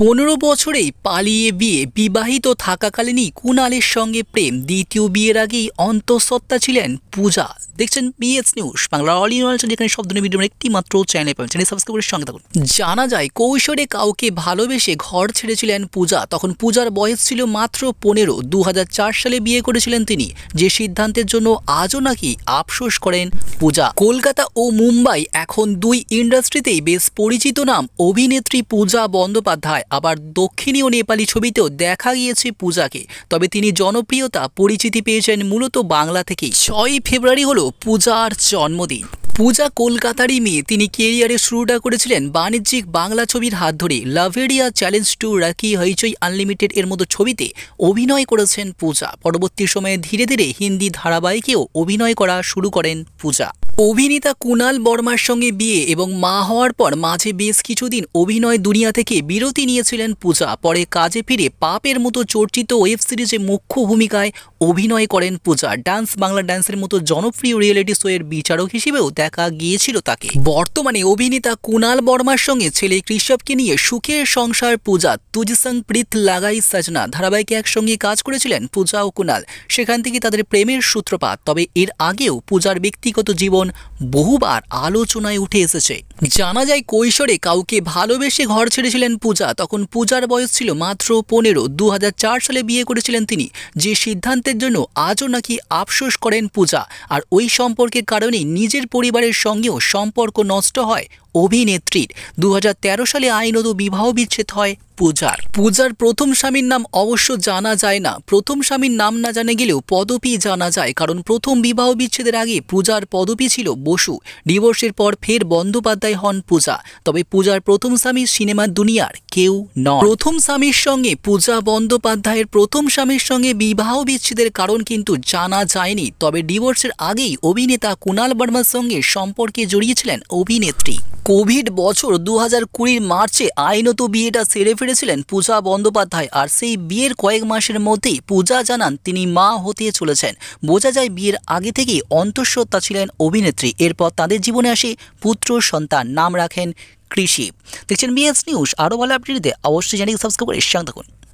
পনেরো বছরেই পালিয়ে বিয়ে বিবাহিত থাকাকালীনই কুণালের সঙ্গে প্রেম দ্বিতীয় বিয়ের আগেই অন্তঃসত্ত্বা ছিলেন পূজা দেখছেন BS news Bangla all in যেখানে এখানে সব ধরনের ভিডিও একটি মাত্র চ্যানেল পাবেন চ্যানেল সাবস্ক্রাইব করে সঙ্গে থাকুন জানা যায় কৈশোরে কাউকে ভালোবেসে ঘর ছেড়েছিলেন পূজা তখন পূজার বয়স ছিল মাত্র পনেরো দু সালে বিয়ে করেছিলেন তিনি যে সিদ্ধান্তের জন্য আজও নাকি আফসোস করেন পূজা কলকাতা ও মুম্বাই এখন দুই ইন্ডাস্ট্রিতেই বেশ পরিচিত নাম অভিনেত্রী পূজা বন্দ্যোপাধ্যায় আবার দক্ষিণী ও নেপালি ছবিতেও দেখা গিয়েছে পূজাকে তবে তিনি জনপ্রিয়তা পরিচিতি পেয়েছেন মূলত বাংলা থেকেই ছয় ফেব্রুয়ারি হলো পূজার জন্মদিন পূজা কলকাতারই মেয়ে তিনি কেরিয়ারের শুরুটা করেছিলেন বাণিজ্যিক বাংলা ছবির হাত ধরে লাভেরিয়া চ্যালেঞ্জ টু রাকি হইচই আনলিমিটেড এর মতো ছবিতে অভিনয় করেছেন পূজা পরবর্তী সময়ে ধীরে ধীরে হিন্দি ধারাবাহিকেও অভিনয় করা শুরু করেন পূজা অভিনেতা কুনাল বর্মার সঙ্গে বিয়ে এবং মা হওয়ার পর মাঝে বেশ কিছুদিন অভিনয় দুনিয়া থেকে বিরতি নিয়েছিলেন পূজা পরে কাজে ফিরে পাপের মতো চর্চিত ওয়েব সিরিজে মুখ্য ভূমিকায় অভিনয় করেন পূজা ডান্স বাংলা ডান্সের মতো জনপ্রিয় রিয়েলিটি শোয়ের বিচারক হিসেবেও দেখা গিয়েছিল তাকে বর্তমানে অভিনেতা কুনাল বর্মার সঙ্গে ছেলে কৃষভকে নিয়ে সুখের সংসার পূজা তুজসং প্রীত লাগাই সাজনা ধারাবাহিকে একসঙ্গে কাজ করেছিলেন পূজা ও কুনাল সেখান থেকে তাদের প্রেমের সূত্রপাত তবে এর আগেও পূজার ব্যক্তিগত জীবন বহুবার আলোচনায় উঠে এসেছে জানা যায় কৈশোরে কাউকে ভালোবেসে ঘর ছেড়েছিলেন পূজা তখন পূজার বয়স ছিল মাত্র পনেরো দু সালে বিয়ে করেছিলেন তিনি যে সিদ্ধান্তের জন্য আজও নাকি আফসোস করেন পূজা আর ওই সম্পর্কের কারণে নিজের পরিবারের সঙ্গেও সম্পর্ক নষ্ট হয় অভিনেত্রীর দু সালে আইনত বিবাহ বিচ্ছেদ হয় পূজার পূজার প্রথম স্বামীর নাম অবশ্য জানা যায় না প্রথম স্বামীর নাম না জানা গেলেও পদপি জানা যায় কারণ প্রথম বিবাহ বিচ্ছেদের আগে পূজার পদপি ছিল বসু ডিভোর্সের পর ফের বন্দ্যোপাধ্যায় অভিনেতাই হন পূজা তবে পূজার প্রথম স্বামী সিনেমা দুনিয়ার কেউ নয় প্রথম স্বামীর সঙ্গে পূজা বন্দ্যোপাধ্যায়ের প্রথম স্বামীর সঙ্গে বিবাহ বিচ্ছেদের কারণ কিন্তু জানা যায়নি তবে ডিভোর্সের আগেই অভিনেতা কুণাল বর্মার সঙ্গে সম্পর্কে জড়িয়েছিলেন অভিনেত্রী কোভিড বছর দু হাজার কুড়ির মার্চে আইনত বিয়েটা সেরে ফেলেছিলেন পূজা বন্দ্যোপাধ্যায় আর সেই বিয়ের কয়েক মাসের মধ্যেই পূজা জানান তিনি মা হতে চলেছেন বোঝা যায় বিয়ের আগে থেকেই অন্তঃসত্ত্বা ছিলেন অভিনেত্রী এরপর তাদের জীবনে আসে পুত্র সন্তান তার নাম রাখেন কৃষি দেখছেন বিএস নিউজ আরও ভালো আপডেট দিতে অবশ্যই চ্যানেলকে সাবস্ক্রাইব করে সঙ্গে থাকুন